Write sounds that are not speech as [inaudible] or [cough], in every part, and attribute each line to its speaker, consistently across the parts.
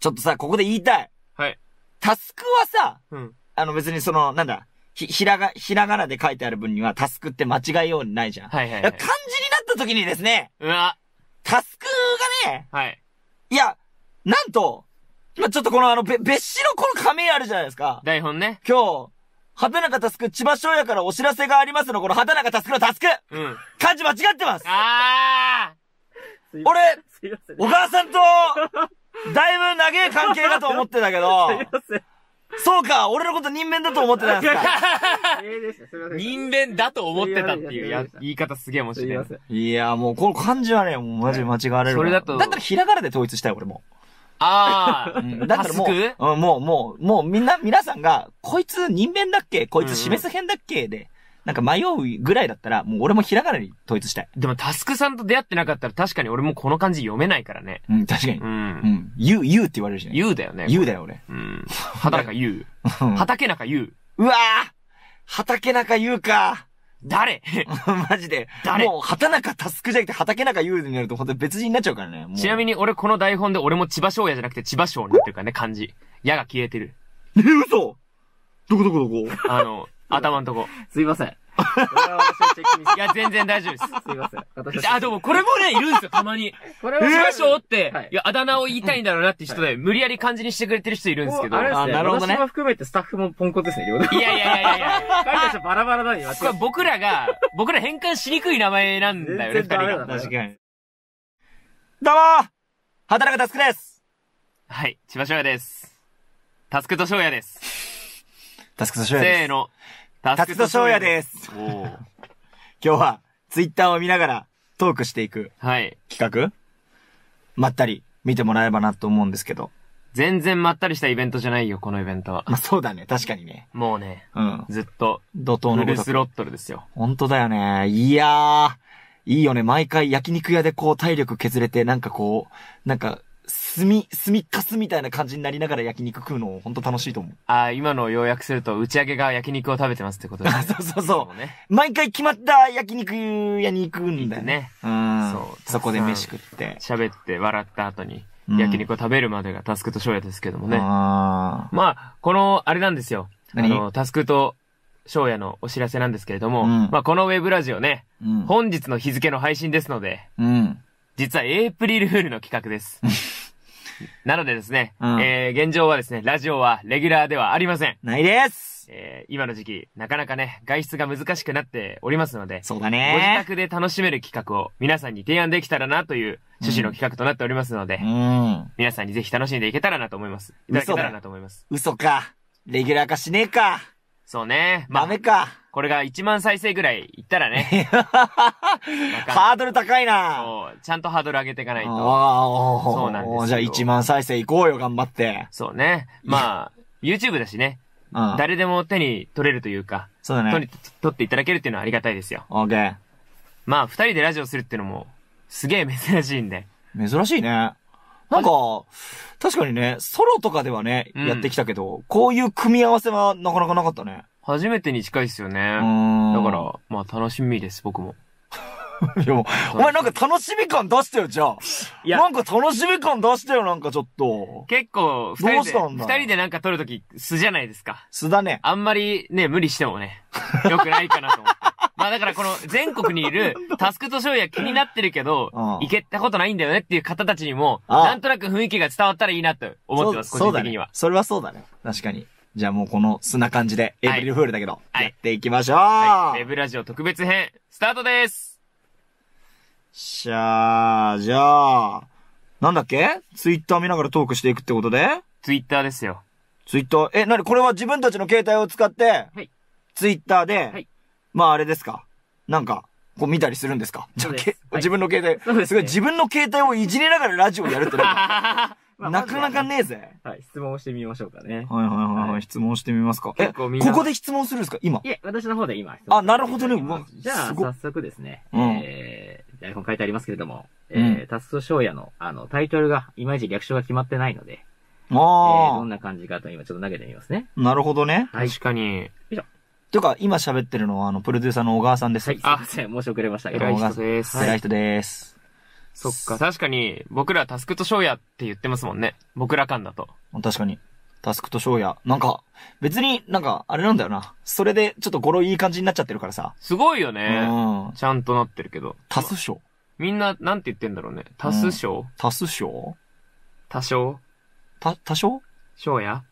Speaker 1: ちょっとさ、ここで言いたい。はい。タスクはさ、うん。あの別にその、なんだ、ひ、ひらが、ひらがなで書いてある分にはタスクって間違いようにないじゃん。はいはい、はい、漢字になった時にですね。うわ。タスクがね。はい。いや、なんと、ま、ちょっとこのあの、べ、別紙のこの紙あるじゃないですか。台本ね。今日、畑中タスク千葉商屋からお知らせがありますの、この畑中タスクのタスク。うん。漢字間違ってます。ああ。俺、お母さんと、[laughs] だいぶ長い関係だと思ってたけど、[laughs] そうか、俺のこと人面だと思ってたんですか。[laughs] 人面だと思ってたっていうや言い方すげえ面白い。いや、もうこの漢字はね、もうマジ間違われる。それだと。だったらひらがなで統一したい、俺も。ああ、だからもう、もう、もう、もうみんな、皆さんが、こいつ人面だっけこいつ示す編だっけで、なんか迷うぐらいだったら、もう俺もひらがなに統一したい。でも、タスクさんと出会ってなかったら確かに俺もこの漢字読めないからね。うん、確かに。うん。うん。ゆう、ゆうって言われるじゃん。ゆうだよね。ゆうだよ、俺。うん。[laughs] 畑中ゆう。畑中ゆう。うわぁ畑中ゆうか。誰 [laughs] マジで。誰もう、畑中タスクじゃなくて、畑中優になると、本当に別人になっちゃうからね。ちなみに、俺この台本で、俺も千葉商屋じゃなくて千葉商になってるからね、漢 [laughs] 字。矢が消えてる。え、嘘どこどこどこあの、頭のとこ。すいません。いや、全然大丈夫です。すいません。私あ、でもこれもね、いるんですよ、たまに。これは。ょうって、い、や、あだ名を言いたいんだろうなって人で、無理やり漢字にしてくれてる人いるんですけど。あね、なるほどね。私も含めてスタッフもポンコツですね、いやいやいやいや。彼たちバラバラだよ、私。僕らが、僕ら変換しにくい名前なんだよね、二人が。確かに。どうも働くタスクですはい、千葉翔也です。タスクと翔也です。タスクと翔也です。せーの。達人翔也です。今日は、ツイッターを見ながらトークしていく。はい。企画まったり見てもらえればなと思うんですけど。全然まったりしたイベントじゃないよ、このイベントは。まあ、そうだね、確かにね。もうね。うん。ずっと。怒涛のフルスロットルですよ。本当だよね。いやー。いいよね。毎回焼肉屋でこう体力削れて、なんかこう、なんか炭、炭かすみたいな感じになりながら焼肉食うの、ほんと楽しいと思う。ああ、今のを要約すると、打ち上げが焼肉を食べてますってことです、ね。そうそうそう。ね、毎回決まった焼肉屋に行くんだよね。うん。そう。そこで飯食って。喋って笑った後に。焼肉を食べるまでがタスクと翔也ですけどもね。うん、まあ、この、あれなんですよ。あの、タスクと翔也のお知らせなんですけれども、うん、まあ、このウェブラジオね、うん、本日の日付の配信ですので、実はエイプリルフールの企画です。[laughs] なのでですね、うん、えー、現状はですね、ラジオはレギュラーではありません。ないですえー、今の時期、なかなかね、外出が難しくなっておりますので、そうだね。ご自宅で楽しめる企画を皆さんに提案できたらなという趣旨の企画となっておりますので、うん、皆さんにぜひ楽しんでいけたらなと思います。いただけたらなと思います。嘘か。レギュラー化しねえか。そうね。まあ、ダメか。これが1万再生ぐらいいったらね。[laughs] ハードル高いなそう。ちゃんとハードル上げていかないと。ああ、そうなんですじゃあ1万再生いこうよ、頑張って。そうね。まあ、YouTube だしね。うん、誰でも手に取れるというか。そうだね。取取っていただけるっていうのはありがたいですよ。オーケー。まあ、二人でラジオするっていうのも、すげえ珍しいんで。珍しいね。なんか、確かにね、ソロとかではね、うんやってきたけど、こういう組み合わせはなかなかなかったね。初めてに近いっすようね。んだか、ら、まあ楽しみです、僕も。い [laughs] やもお前なんか楽しみ感出してよ、じゃあ。いやなんか楽しみ感出してよ、なんかちょっと。結構、二人で、二人でなんか撮るとき、素じゃないですか。素だね。あんまりね、無理してもね、良くないかなと思って。まあだからこの [laughs] 全国にいるタスクと翔や気になってるけど、行けたことないんだよねっていう方たちにも、なんとなく雰囲気が伝わったらいいなと思ってます、個人的には。そ、れはそうだね。確かに。じゃあもうこの素な感じで、エイブリルフールだけど、やっていきましょう、はい、ウェブラジオ特別編、スタートですしゃあ、じゃあ、なんだっけツイッター見ながらトークしていくってことでツイッターですよ。ツイッター、え、なにこれは自分たちの携帯を使って、はい、ツイッターで、はい、まああれですかなんか、こう見たりするんですかじゃあ、自分の携帯。すごい自分の携帯をいじりながらラジオやるってな [laughs] かなかねえぜ。はい、質問をしてみましょうかね。はいはいはいはい質問してみますか。え、ここで質問するんですか今い。え、私の方で今。あなるほどねじゃあ、早速ですね。えー、台本書いてありますけれども、えー、タストショの、あの、タイトルが、いまいち略称が決まってないので、あー、どんな感じかと今ちょっと投げてみますね。なるほどね。確かに。よいしょ。というか、今喋ってるのは、あの、プロデューサーの小川さんです。はい。あ、すいません、申し遅れました。偉い人です。偉い人です。そっか、確かに、僕らタスクと翔也って言ってますもんね。僕ら間だと。確かに。タスクと翔也。なんか、別になんか、あれなんだよな。それで、ちょっと語呂いい感じになっちゃってるからさ。すごいよね。うん。ちゃんとなってるけど。タス賞。みんな、なんて言ってんだろうね。タス賞、うん、タス賞多少多少翔也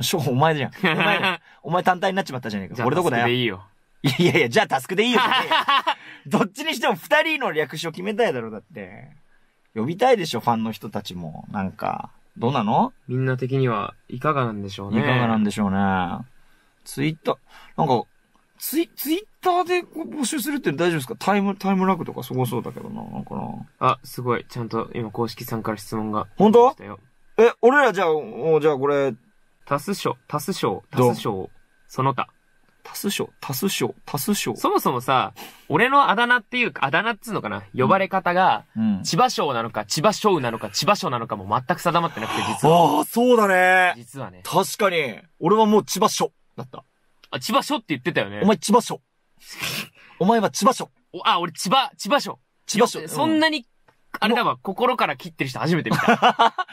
Speaker 1: 翔、お前じゃん。お前、お前単体になっちまったじゃねえか。俺どこだよ。いいよ。いやいや、じゃあタスクでいいよ。[laughs] どっちにしても二人の略称決めたいだろ、だって。呼びたいでしょ、ファンの人たちも。なんか、どうなのみんな的にはいかがなんでしょうね。いかがなんでしょうね。ツイッター、なんか、ツイ、ツイッターで募集するって大丈夫ですかタイム、タイムラグとかすごそうだけどな、なんかな。あ、すごい。ちゃんと今公式さんから質問が。本当え、俺らじゃあ、じゃあこれ、タス賞、タス賞、タス賞、その他。タス賞、タス賞、タス賞。そもそもさ、俺のあだ名っていうか、あだ名っつうのかな呼ばれ方が、うん千葉賞なのか、千葉賞なのか、千葉賞なのかも全く定まってなくて、実は。ああ、そうだね。実はね。確かに。俺はもう千葉署だった。あ、千葉賞って言ってたよね。お前千葉署。お前は千葉署。おあ、俺千葉、千葉賞。千葉署。そんなに [laughs] あれだわ、心から切ってる人初めて見た。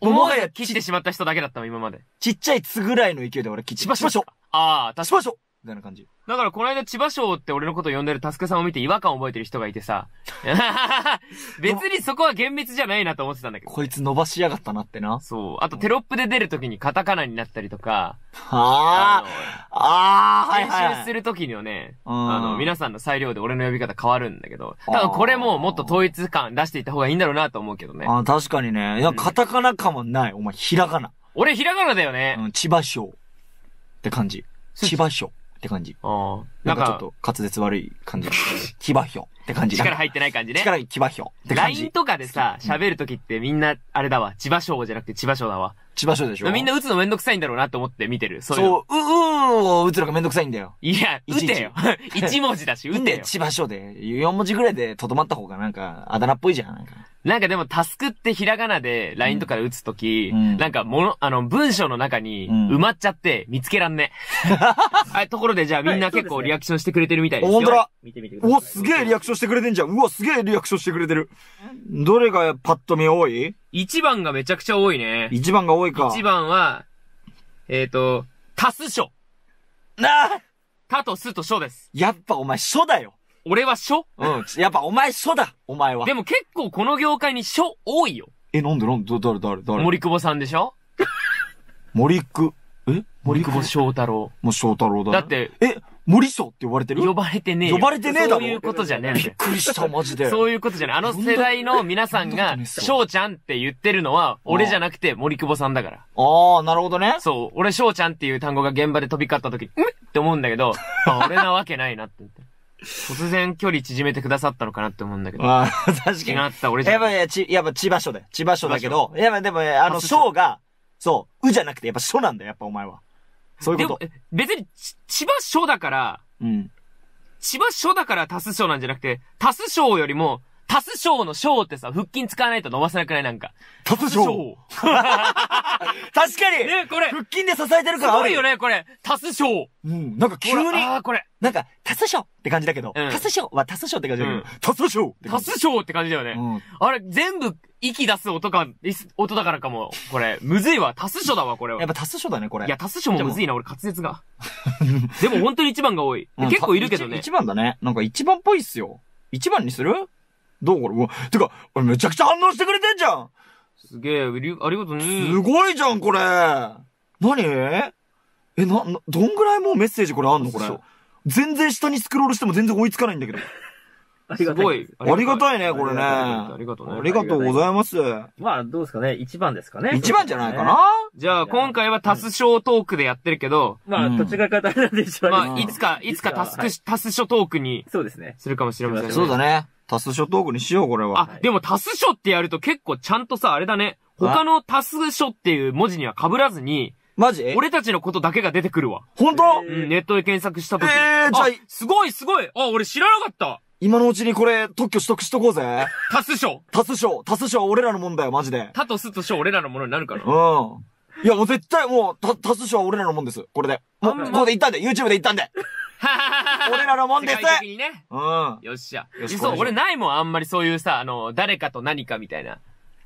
Speaker 1: もがや切ってしまった人だけだったわ、今まで。ちっちゃいつぐらいの勢いで俺切ってしましょう。ああ、確かに。しましょう。たいな感じ。だからこの間千葉賞って俺のこと呼んでるタスクさんを見て違和感を覚えてる人がいてさ、[laughs] 別にそこは厳密じゃないなと思ってたんだけど、こいつ伸ばしやがったなってな。そう。あとテロップで出るときにカタカナになったりとか、はあああはいはい。編集するときにはね、うんあの、皆さんの裁量で俺の呼び方変わるんだけど、多分これももっと統一感出していった方がいいんだろうなと思うけどね。あ確かにね。いや、カタカナかもない。お前、ひらがな。俺ひらがなだよね。うん、千葉賞って感じ。千葉賞。って感じ。ああ。なんかちょっと滑舌悪い感じ。バヒョって感じ。力入ってない感じね。力バヒョって感じ。LINE とかでさ、喋るときってみんな、あれだわ、千葉賞じゃなくて千葉賞だわ。千葉賞でしょみんな打つのめんどくさいんだろうなと思って見てる。そうそう、う、うーんを打つのがめんどくさいんだよ。いや、打てよ。一文字だし、打てよ。千葉賞で、4文字ぐらいでとどまった方がなんか、あだ名っぽいじゃん。なんかでもタスクってひらがなで LINE とかで打つとき、うん、なんかもの、あの、文章の中に埋まっちゃって見つけらんね。は [laughs] い、ところでじゃあみんな結構リアクションしてくれてるみたいですよ。ほんとだ見てみてください。お、すげえリアクションしてくれてんじゃん。うわ、すげえリアクションしてくれてる。どれがパッと見多い ?1 番がめちゃくちゃ多いね。1番が多いか。1番は、えっ、ー、と、タす書。なあたとすと書です。やっぱお前書だよ。俺は書うん。やっぱお前書だお前は。でも結構この業界に書多いよ。え、なんでなんで誰誰誰森久保さんでしょ森久、え森久保翔太郎。もう翔太郎だ、ね、だって。え森章って呼ばれてる呼ばれてねえ呼ばれてねえだろ。そういうことじゃねえびっくりした、マジで。そういうことじゃねえ。あの世代の皆さんが、翔ちゃんって言ってるのは、俺じゃなくて森久保さんだから。ああ、なるほどね。そう。俺翔ちゃんっていう単語が現場で飛び交った時に、んって思うんだけど、[laughs] あ、俺なわけないなってって。突然距離縮めてくださったのかなって思うんだけど。ああ、確かに。違った俺じゃやっぱち、やっぱ千葉署だよ。千葉署だけど、やっぱでもあの、署が、そう、うじゃなくてやっぱ署なんだよ、やっぱお前は。そういうこと。でも別に、千葉署だから、うん。千葉署だから足す署なんじゃなくて、足す署よりも、タスショーのショーってさ、腹筋使わないと伸ばせなくないなんか。タスショー確かにね、これ。腹筋で支えてるからある。すごいよね、これ。タスショー。うん。なんか急に。ああ、これ。なんか、タスショーって感じだけど、うん、タスショーはタスショーって感じだけど、うん、タスショーって感じ。タスって感じだよね。うん、あれ、全部、息出す音か、音だからかも、これ、むずいわ。タスショだわ、これは。やっぱタスショだね、これ。いや、タスショもむずいな、俺、滑舌が。でも本当に一番が多い。結構いるけどね。一番だね。なんか一番っぽいっすよ。一番にするどうこれうわ、てか、めちゃくちゃ反応してくれてんじゃんすげえ、ありがとうね。すごいじゃん、これ。何え、な、どんぐらいもうメッセージこれあんのこれ。全然下にスクロールしても全然追いつかないんだけど。すごい。ありがたいね、これね。ありがとう、ね、ありがとうございます。まあ、どうですかね。一番ですかね。一番じゃないかな、ね、じゃあ、今回はタスショートークでやってるけど。まあ、土地が語るなんで一番まあ、いつか、いつかタスク、タスシートークに。そうですね。するかもしれません、ね、そうだね。タス書トークにしよう、これは。あ、でもタス書ってやると結構ちゃんとさ、あれだね。他のタス書っていう文字には被らずに、マジ俺たちのことだけが出てくるわ。本当うん、ネットで検索した時。えー、じゃあすごいすごいあ、俺知らなかった今のうちにこれ、特許取得しとこうぜ。タス書タス賞、タス賞は俺らのもんだよ、マジで。タとスと書俺らのものになるから。うん。いや、もう絶対もう、タ、タス賞は俺らのもんです。これで。もう、んここで行ったんで、YouTube で行ったんで。[laughs] 俺らのもんです。世界的にね。うん。よっしゃ。そう、俺ないもん、あんまりそういうさ、あの、誰かと何かみたいな。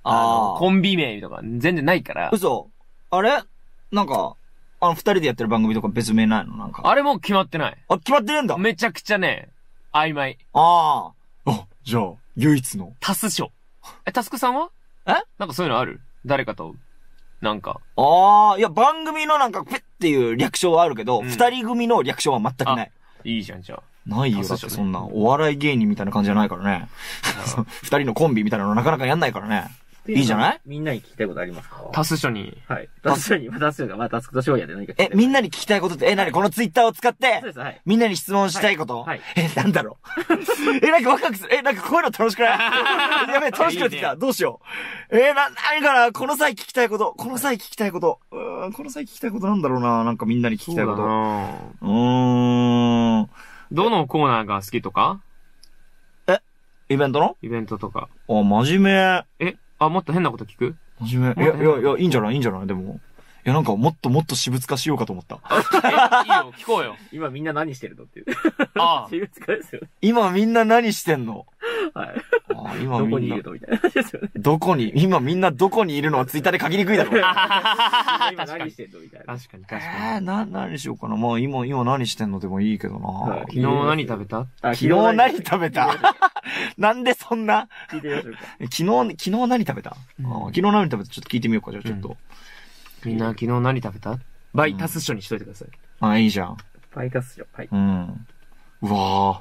Speaker 1: ああ。コンビ名とか、全然ないから。嘘。あれなんか、あの、二人でやってる番組とか別名ないのなんか。あれも決まってない。あ、決まってるんだ。めちゃくちゃね、曖昧。ああ。あ、じゃあ、唯一の。タスョ。え、タスクさんはえなんかそういうのある誰かと、なんか。ああ、いや、番組のなんか、ぺっっていう略称はあるけど、うん人組の略称は全くない。いいじゃん、じゃあ。ないよ、だってそんな、お笑い芸人みたいな感じじゃないからね。[laughs] 二人のコンビみたいなのなかなかやんないからね。いいじゃないみんなに聞きたいことありますかタス書に。はい。タス書に、タス書が、まあ、タスクと商品で何かえ、みんなに聞きたいことって、え、なにこのツイッターを使って、はい、みんなに質問したいこと、はい、え、なんだろう [laughs] え、なんか若くする、え、なんかこういうの楽しくない [laughs] やべえ、楽しくなってきた。いどうしよう。えな、な、にかなこの際聞きたいこと、この際聞きたいこと、うん、この際聞きたいことなんだろうななんかみんなに聞きたいこと。うーん。どのコーナーが好きとかえイベントのイベントとか。あ、真面目。えあ、もっと変なこと聞く真じめ。いや、いや、いいんじゃないいいんじゃないでも。いや、なんかもっともっと私物化しようかと思った。えいいよ、聞こうよ。今みんな何してるのっていう。ああ。私物化ですよ今みんな何してんのはい。あー今どこにいる、のみたいなですよね。どこに、今みんなどこにいるのはツイッターで書きにくいだろ。[laughs] 今何してんのみたいな。確かに、確かに。えー、な、何しようかな。まあ今、今何してんのでもいいけどな。昨日何食べた昨日何食べた [laughs] なんでそんな聞いてみましょうか。昨日、昨日何食べた、昨日何食べたちょっと聞いてみようか。じゃあちょっと。みんな昨日何食べたバイタス書にしといてください。あ、いいじゃん。バイタス書。はい。うん。うわぁ。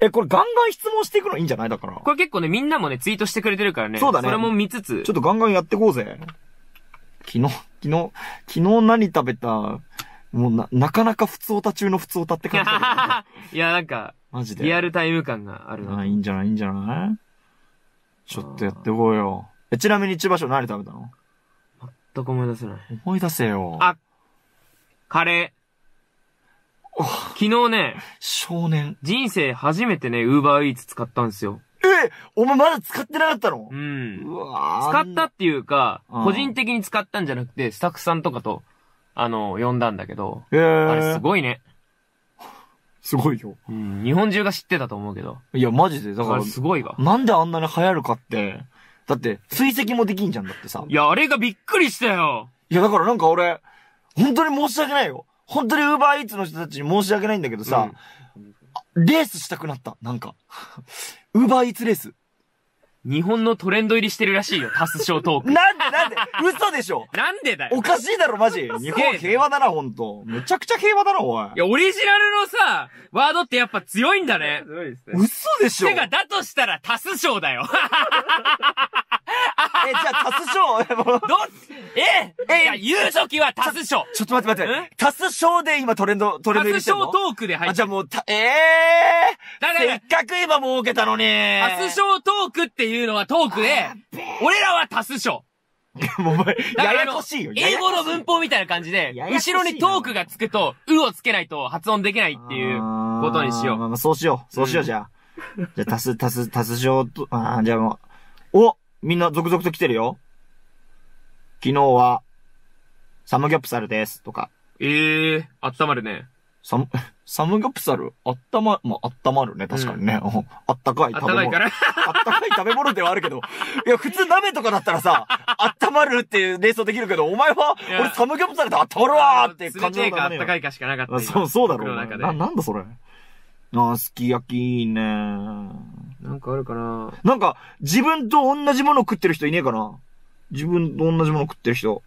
Speaker 1: え、これガンガン質問していくのいいんじゃないだから。これ結構ね、みんなもね、ツイートしてくれてるからね。そうだねそれも見つつ。ちょっとガンガンやってこうぜ。昨日、昨日、昨日何食べた、もうな、なかなか普通おた中の普通おたって感じだけど [laughs] いや、なんか、マジで。リアルタイム感があるあいいんじゃないいいんじゃないちょっとやってこうよ。え、ちなみに千葉所何食べたの全く思い出せない。思い出せよ。あ、カレー。昨日ね、少年。人生初めてね、ウーバーイーツ使ったんですよ。えお前まだ使ってなかったのうん。うわ使ったっていうか、個人的に使ったんじゃなくて、スタッフさんとかと、あの、呼んだんだけど。えー、あれすごいね。すごいよ。うん。日本中が知ってたと思うけど。いや、マジで、だから。すごいわ。なんであんなに流行るかって、だって、追跡もできんじゃんだってさ。いや、あれがびっくりしたよ。いや、だからなんか俺、本当に申し訳ないよ。本当にウーバーイーツの人たちに申し訳ないんだけどさ、うん、レースしたくなった、なんか。ウーバーイーツレース。日本のトレンド入りしてるらしいよ、タスショートーク。[laughs] なんで、なんで、嘘でしょなんでだよ。おかしいだろ、マジ。日本平和だな、ほんと。むちゃくちゃ平和だな、おい。いや、オリジナルのさ、ワードってやっぱ強いんだね。強いですね。嘘でしょてか、だとしたらタスショーだよ。[laughs] [laughs] え、じゃあ足す [laughs] う。ど、ええ、言うときは足す章ちょっと待って待って。足す章で今トレンド、トレンド入れてんの足す章トークで入ってあ、じゃあもう、た、ええー、せっかく今儲けたのに。足す章トークっていうのはトークで、俺らは足す章。[laughs] もうお前、ややこしいよ。英語の文法みたいな感じで、後ろにトークがつくと、うをつけないと発音できないっていうことにしよう。まあまあそうしよう。そうしよう、じゃあ。じゃあ、足す、足す、足す章と、ああ、じゃあもう、おみんな続々と来てるよ。昨日は、サムギョプサルです、とか。ええー、温まるね。サム、[laughs] サムギョプサル、あったま、まあ、あったまるね、確かにね。うん、[laughs] あったかい食べ物。あったかいから。[laughs] かい食べ物ではあるけど、いや、普通鍋とかだったらさ、あったまるっていう連想できるけど、お前は、俺サムギョプサルであったまるわーって感じだかあったかいかしかなかった。そう、そうだろう、ね。な、なんだそれ。あ、すき焼きいいねー。なんかあるかななんか、自分と同じもの食ってる人いねえかな自分と同じもの食ってる人。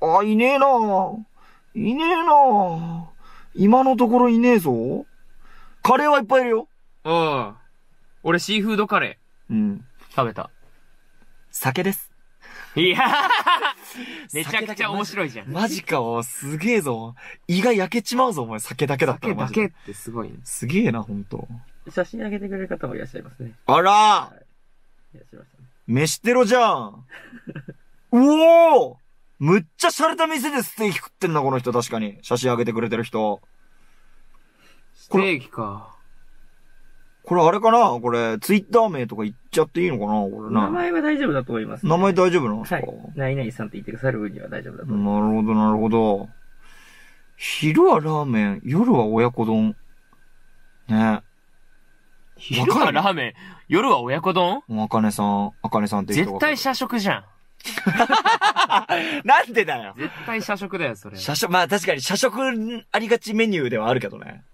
Speaker 1: あ、いねえないねえな今のところいねえぞ。カレーはいっぱいいるよ。うん。俺、シーフードカレー。うん。食べた。酒です。いやめちゃくちゃ面白いじゃん。マジかお、すげえぞ。胃が焼けちまうぞ、お前、酒だけだったら。酒だけってすごいね。すげえな、ほんと。写真あげてくれる方もいらっしゃいますね。あら、はい、いらっしゃいましたね。飯テロじゃん [laughs] うおーむっちゃ洒落た店でステーキ食ってんな、この人確かに。写真あげてくれてる人。ステーキか。これあれかなこれ、ツイッター名とか言っちゃっていいのかなこれな。名前は大丈夫だと思います、ね、名前大丈夫なんですかはい。ナイさんって言ってくださる分には大丈夫だと思います。なるほど、なるほど。昼はラーメン、夜は親子丼。ね。昼はラーメン、夜は親子丼もう、あかねさん、あかねさんって絶対社食じゃん。[laughs] なんでだよ。絶対社食だよ、それ。社食、まあ確かに社食ありがちメニューではあるけどね。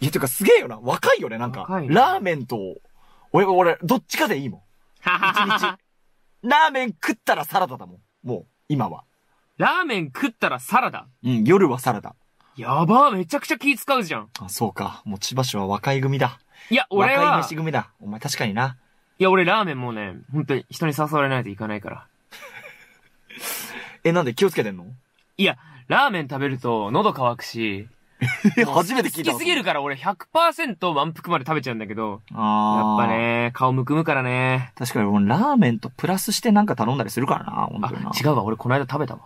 Speaker 1: いや、てかすげえよな。若いよね、なんか。いねラーメンと、俺、俺、どっちかでいいもん。[laughs] ラーメン食ったらサラダだもん。もう、今は。ラーメン食ったらサラダ。うん、夜はサラダ。やばー、めちゃくちゃ気使うじゃん。あ、そうか。もう千葉市は若い組だ。いや、俺は。若い飯組だ。お前確かにな。いや、俺ラーメンもうね、本当に人に誘われないといかないから。[laughs] え、なんで気をつけてんのいや、ラーメン食べると喉乾くし、[laughs] 初めて聞いた。好きすぎるから俺100%満腹まで食べちゃうんだけど。やっぱ。ね、顔むくむからね。確かに俺ラーメンとプラスしてなんか頼んだりするからな、本当にな違うわ、俺この間食べたわ。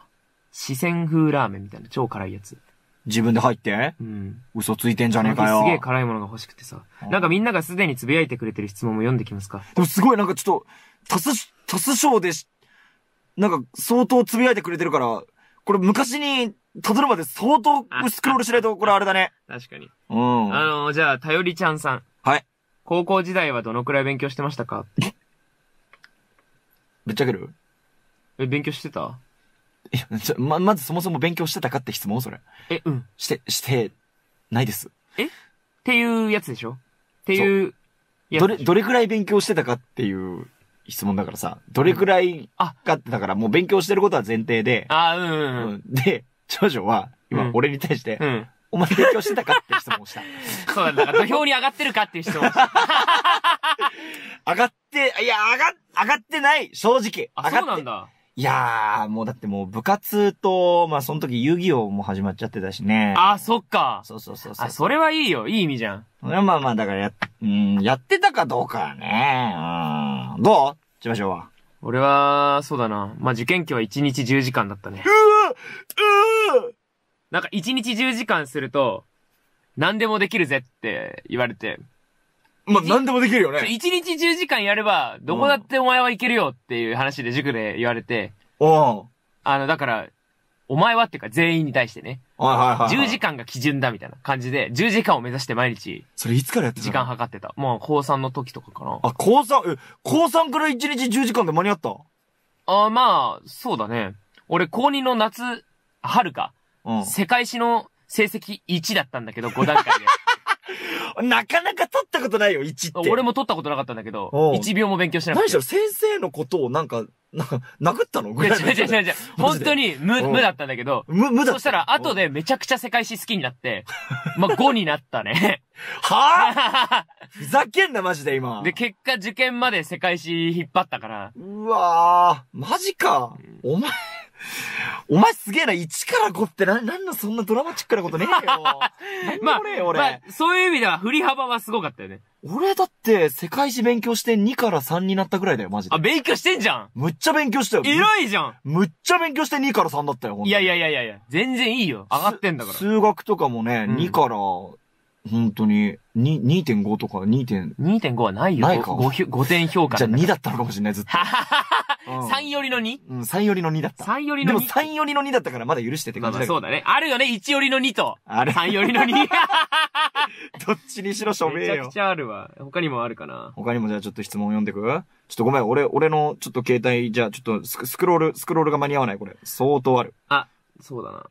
Speaker 1: 四川風ラーメンみたいな超辛いやつ。自分で入って、うん、嘘ついてんじゃねえかよ。すげえ辛いものが欲しくてさ。なんかみんながすでに呟いてくれてる質問も読んできますか。でもすごいなんかちょっと、タス、タス賞でし、なんか相当呟いてくれてるから、これ昔に、例えるまで相当スクロールしないと、これあれだね。確かに。うん。あのー、じゃあ、たよりちゃんさん。はい。高校時代はどのくらい勉強してましたかぶ [laughs] っちゃけるえ、勉強してたま、まずそもそも勉強してたかって質問それ。え、うん。して、して、ないです。えっていうやつでしょっていうどれ、どれくらい勉強してたかっていう質問だからさ、どれくらいかって、だからもう勉強してることは前提で。あ、うん、うん、で、長女は、今、俺に対して、うん、うんお前勉強してたかって質問した。
Speaker 2: そうなんだ。土俵
Speaker 1: に上がってるかっていう質問した。[laughs] 上がって、いや、上が、上がってない正直。あ、そうなんだ。いやー、もうだってもう部活と、まあその時遊戯王も始まっちゃってたしね。あ、そっか。そうそうそうそう。あ、それはいいよ。いい意味じゃん。まあまあ、だからや、うん、やってたかどうかね。うん。どう千葉翔は。俺は、そうだな。まあ受験期は1日10時間だったね。うわうわなんか1日10時間すると、何でもできるぜって言われて、まあ、なんでもできるよね。一日10時間やれば、どこだってお前はいけるよっていう話で塾で言われて。うん。あの、だから、お前はっていうか全員に対してね。はいはいはい、はい。10時間が基準だみたいな感じで、10時間を目指して毎日。それいつからやってた時間計ってた。もう高3の時とかかな。あ、高 3? え、高3から1日10時間で間に合ったあまあ、そうだね。俺、高2の夏、春か。うん。世界史の成績1だったんだけど、5段階で。[laughs] なかなか取ったことないよ、1って。俺も取ったことなかったんだけど、1秒も勉強してなった。何しろ先生のことをなんか、なんか、殴ったのぐらいの。違う違う違う本当に無、無だったんだけど。無、無だった。そしたら、後でめちゃくちゃ世界史好きになって、[laughs] まあ、5になったね。はぁ [laughs] ふざけんな、マジで今。で、結果受験まで世界史引っ張ったから。うわぁ、マジか。お前、お前すげえな、1から5ってな、なんのそんなドラマチックなことねえよ。[laughs] まあ、俺、まあ、そういう意味では振り幅はすごかったよね。俺だって、世界史勉強して2から3になったぐらいだよ、マジで。あ、勉強してんじゃんむっちゃ勉強したよ。偉いじゃんむっちゃ勉強して2から3だったよ、ほんといやいやいやいや、全然いいよ。上がってんだから。数学とかもね、2から、本当に、に、2.5とか2点。2.5はないよ。ないか 5, 点評価。じゃあ2だったのかもしれない、ずっと。3寄りの 2? うん、3寄りの2だった。3寄りの 2? でも3寄りの2だったからまだ許しててくだあそうだね。あるよね、1寄りの2と。ある。?3 寄りの 2? [laughs] どっちにしろ署名よ。めちゃくちゃあるわ。他にもあるかな。他にもじゃあちょっと質問読んでくちょっとごめん、俺、俺のちょっと携帯、じゃあちょっとスクロール、スクロールが間に合わない、これ。相当ある。あ、そうだな。